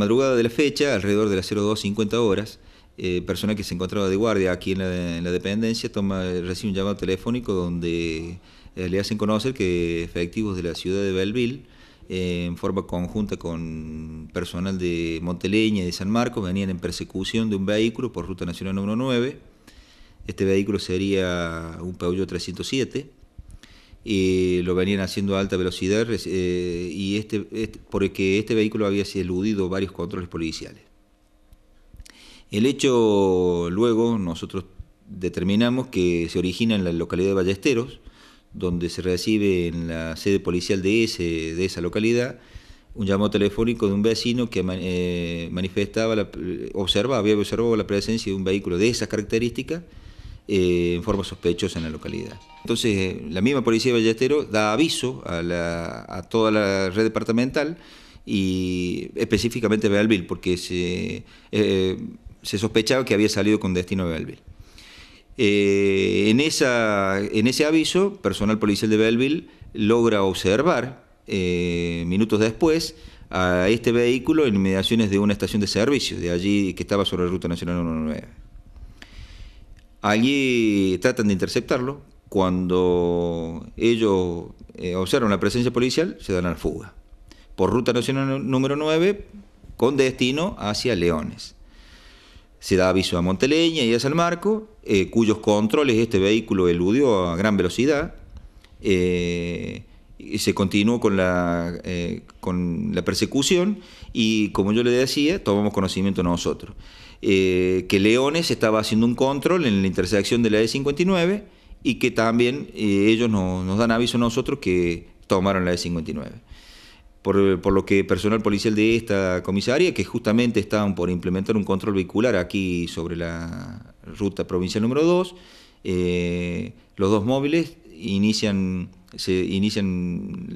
madrugada de la fecha, alrededor de las 02.50 horas, eh, persona que se encontraba de guardia aquí en la, dependencia toma, recibe un llamado telefónico donde eh, le hacen conocer que efectivos de la ciudad de Belville, eh, en forma conjunta con personal de Monteleña y de San Marcos, venían en persecución de un vehículo por Ruta Nacional 9. Este vehículo sería un Peugeot 307 y eh, lo venían haciendo a alta velocidad eh, y este, este, porque este vehículo había eludido varios controles policiales. El hecho luego nosotros determinamos que se origina en la localidad de Ballesteros, donde se recibe en la sede policial de, ese, de esa localidad un llamado telefónico de un vecino que eh, manifestaba, observaba, había observado la presencia de un vehículo de esas características eh, en forma sospechosa en la localidad. Entonces, eh, la misma policía de da aviso a, toda la red departamental y específicamente a Belville... porque eh, se, sospechaba que había salido con destino a Belville... en, ese aviso, personal policial de Belville... logra observar minutos después a este vehículo en inmediaciones de una estación de servicios, de allí que estaba sobre la Ruta Nacional 199. Allí tratan de interceptarlo. Cuando ellos eh, observan la presencia policial, se dan a la fuga. Por ruta nacional número 9, con destino hacia Leones. Se da aviso a Monteleña y a San Marco, eh, cuyos controles este vehículo eludió a gran velocidad. Eh, y se continuó con la, con la persecución y, como yo le decía, tomamos conocimiento nosotros. Eh, que Leones estaba haciendo un control en la intersección de la E59 y que también eh, ellos nos, dan aviso a nosotros que tomaron la E59. Por, lo que personal policial de esta comisaría, que justamente estaban por implementar un control vehicular aquí sobre la ruta provincial número 2, eh, los dos móviles inician, se inician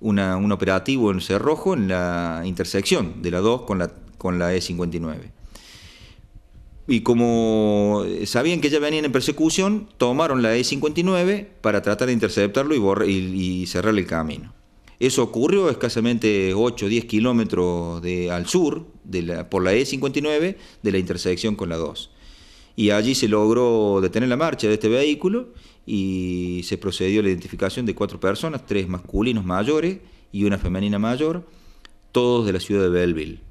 un operativo en Cerrojo en la intersección de la 2 con la con la E-59. Y como sabían que ya venían en persecución, tomaron la E-59 para tratar de interceptarlo y, y, cerrar el camino. Eso ocurrió escasamente 8 o 10 kilómetros al sur, la, por la E59, de la intersección con la 2. Y allí se logró detener la marcha de este vehículo y se procedió a la identificación de cuatro personas, tres masculinos mayores y una femenina mayor, todos de la ciudad de Belleville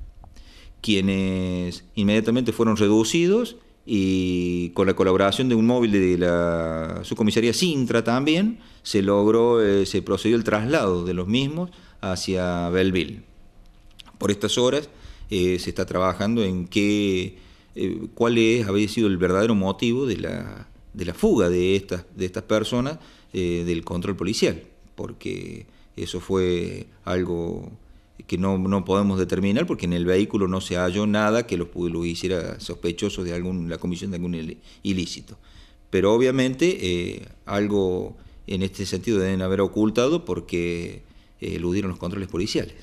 quienes inmediatamente fueron reducidos y con la colaboración de un móvil de la subcomisaría Sintra también se logró, eh, se procedió el traslado de los mismos hacia Belleville. Por estas horas eh, se está trabajando en qué, eh, cuál es, había sido el verdadero motivo de la, de la fuga de estas, de estas personas del control policial, porque eso fue algo que no, podemos determinar porque en el vehículo no se halló nada que los, hiciera sospechoso de algún, la comisión de algún ilícito. Pero obviamente eh, algo en este sentido deben haber ocultado porque eh, eludieron los controles policiales.